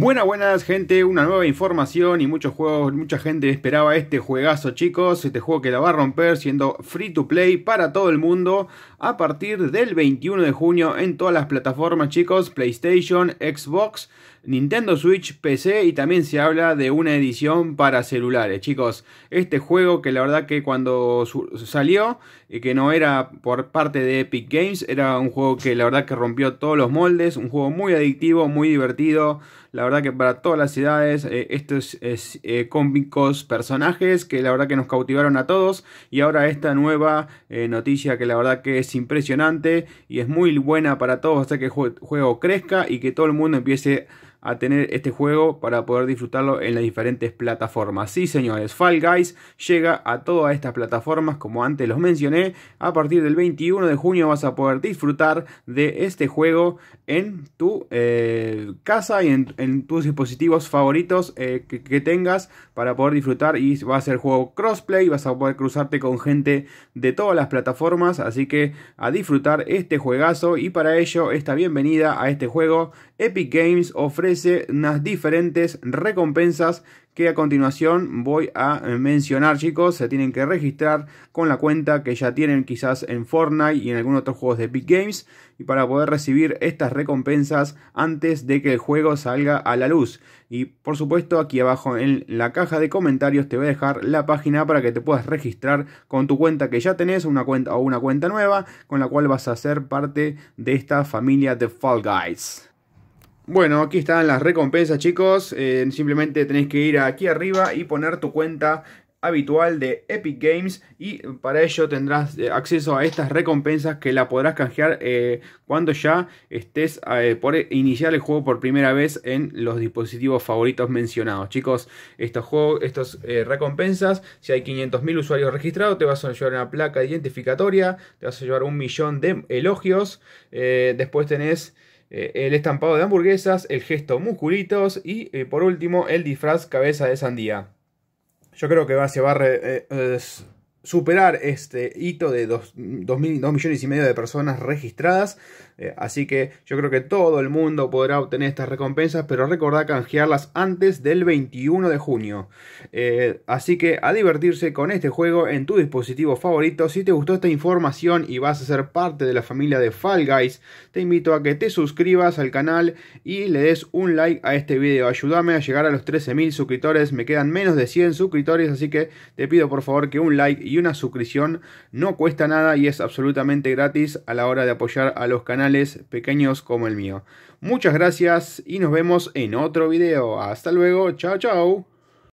Buenas, buenas, gente. Una nueva información y muchos juegos, mucha gente esperaba este juegazo, chicos. Este juego que la va a romper siendo free to play para todo el mundo a partir del 21 de junio en todas las plataformas, chicos: PlayStation, Xbox, Nintendo Switch, PC y también se habla de una edición para celulares, chicos. Este juego que la verdad que cuando salió, y eh, que no era por parte de Epic Games, era un juego que la verdad que rompió todos los moldes, un juego muy adictivo, muy divertido. La verdad que para todas las ciudades, eh, estos eh, cómicos personajes que la verdad que nos cautivaron a todos. Y ahora esta nueva eh, noticia que la verdad que es impresionante y es muy buena para todos, hasta que el juego crezca y que todo el mundo empiece a a tener este juego para poder disfrutarlo en las diferentes plataformas. Sí, señores, Fall Guys llega a todas estas plataformas, como antes los mencioné. A partir del 21 de junio vas a poder disfrutar de este juego en tu eh, casa y en, tus dispositivos favoritos eh, que, que, tengas para poder disfrutar. Y va a ser juego crossplay, vas a poder cruzarte con gente de todas las plataformas. Así que a disfrutar este juegazo y para ello esta bienvenida a este juego. Epic Games ofrece unas diferentes recompensas que a continuación voy a eh, mencionar chicos, se tienen que registrar con la cuenta que ya tienen quizás en Fortnite y en algunos otros juegos de Big Games y para poder recibir estas recompensas antes de que el juego salga a la luz. Y por supuesto aquí abajo en la caja de comentarios te voy a dejar la página para que te puedas registrar con tu cuenta que ya tenés una cuenta o una cuenta nueva con la cual vas a ser parte de esta familia de Fall Guys. Bueno, aquí están las recompensas, chicos. Eh, simplemente tenéis que ir aquí arriba y poner tu cuenta habitual de Epic Games y para ello tendrás eh, acceso a estas recompensas que la podrás canjear eh, cuando ya estés por iniciar el juego por primera vez en los dispositivos favoritos mencionados chicos estos juegos estas recompensas si hay 500.000 usuarios registrados te vas a llevar una placa identificatoria te vas a llevar un millón de elogios después tenés eh, el estampado de hamburguesas, el gesto musculitos y eh, por último el disfraz cabeza de sandía. Yo creo que va, a... llevar eh, superar este hito de 2 millones y medio de personas registradas. Eh, así que yo creo que todo el mundo podrá obtener estas recompensas, pero recordá canjearlas antes del 21 de junio. Eh, así que a divertirse con este juego en tu dispositivo favorito. Si te gustó esta información y vas a ser parte de la familia de Fall Guys, te invito a que te suscribas al canal y le des un like a este video. Ayúdame a llegar a los 13.000 suscriptores. Me quedan menos de 100 suscriptores, así que te pido por favor que un like y una suscripción no cuesta nada y es absolutamente gratis a la hora de apoyar a los canales pequeños como el mío. Muchas gracias y nos vemos en otro video. Hasta luego, chao chao.